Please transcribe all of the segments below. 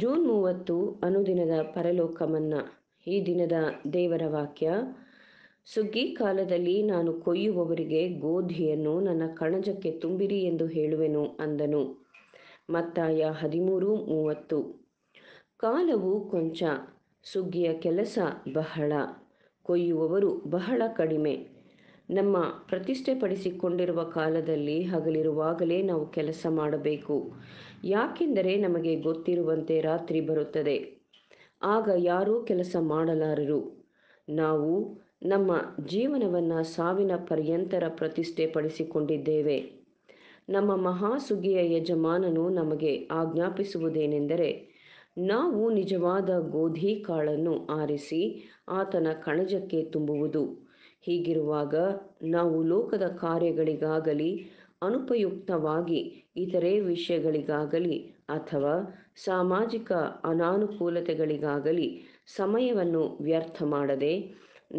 June ಮೂವತ್ತು ಅನುದಿನದ ಪರಲೋಕಮನ್ನ ಈ ದಿನದ ದೇವರ ವಾಕ್ಯ ಸುಗ್ಗಿ ಕಾಲದಲ್ಲಿ ನಾನು ಕೊಯ್ಯುವವರಿಗೆ ಗೋಧಿಯನ್ನು ನನ್ನ ಕಣಜಕ್ಕೆ ತುಂಬಿರಿ ಎಂದು ಹೇಳುವೆನು ಅಂದನು ಮತ್ತಾಯ ಹದಿಮೂರು ಮೂವತ್ತು ಕಾಲವು ಕೊಂಚ ಸುಗ್ಗಿಯ ಕೆಲಸ ಬಹಳ ಕೊಯ್ಯುವವರು ಬಹಳ ಕಡಿಮೆ ನಮ್ಮ ಪ್ರತಿಷ್ಠೆಪಡಿಸಿಕೊಂಡಿರುವ ಕಾಲದಲ್ಲಿ ಹಗಲಿರುವಾಗಲೇ ನಾವು ಕೆಲಸ ಮಾಡಬೇಕು ಯಾಕೆಂದರೆ ನಮಗೆ ಗೊತ್ತಿರುವಂತೆ ರಾತ್ರಿ ಬರುತ್ತದೆ ಆಗ ಯಾರೂ ಕೆಲಸ ಮಾಡಲಾರರು ನಾವು ನಮ್ಮ ಜೀವನವನ್ನು ಸಾವಿನ ಪರ್ಯಂತರ ಪ್ರತಿಷ್ಠೆಪಡಿಸಿಕೊಂಡಿದ್ದೇವೆ ನಮ್ಮ ಮಹಾಸುಗಿಯ ಯಜಮಾನನು ನಮಗೆ ಆಜ್ಞಾಪಿಸುವುದೇನೆಂದರೆ ನಾವು ನಿಜವಾದ ಗೋಧಿ ಕಾಳನ್ನು ಆರಿಸಿ ಆತನ ಕಣಜಕ್ಕೆ ತುಂಬುವುದು ಹೀಗಿರುವಾಗ ನಾವು ಲೋಕದ ಕಾರ್ಯಗಳಿಗಾಗಲಿ ಅನುಪಯುಕ್ತವಾಗಿ ಇತರೆ ವಿಷಯಗಳಿಗಾಗಲಿ ಅಥವಾ ಸಾಮಾಜಿಕ ಅನಾನುಕೂಲತೆಗಳಿಗಾಗಲಿ ಸಮಯವನ್ನು ವ್ಯರ್ಥ ಮಾಡದೆ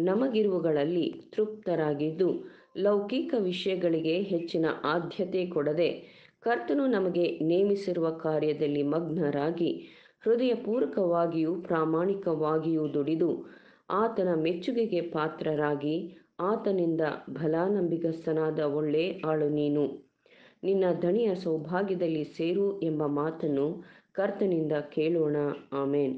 ನಮಗಿರುವುಗಳಲ್ಲಿ ತೃಪ್ತರಾಗಿದ್ದು ಲೌಕಿಕ ವಿಷಯಗಳಿಗೆ ಹೆಚ್ಚಿನ ಆದ್ಯತೆ ಕೊಡದೆ ಕರ್ತನು ನಮಗೆ ನೇಮಿಸಿರುವ ಕಾರ್ಯದಲ್ಲಿ ಮಗ್ನರಾಗಿ ಹೃದಯಪೂರ್ವಕವಾಗಿಯೂ ಪ್ರಾಮಾಣಿಕವಾಗಿಯೂ ದುಡಿದು ಆತನ ಮೆಚ್ಚುಗೆಗೆ ಪಾತ್ರರಾಗಿ ಆತನಿಂದ ಬಲಾನಂಬಿಗಸ್ತನಾದ ಒಳ್ಳೆ ಆಳು ನೀನು ನಿನ್ನ ದಣಿಯ ಸೌಭಾಗ್ಯದಲ್ಲಿ ಸೇರು ಎಂಬ ಮಾತನ್ನು ಕರ್ತನಿಂದ ಕೇಳೋಣ ಆಮೇನ್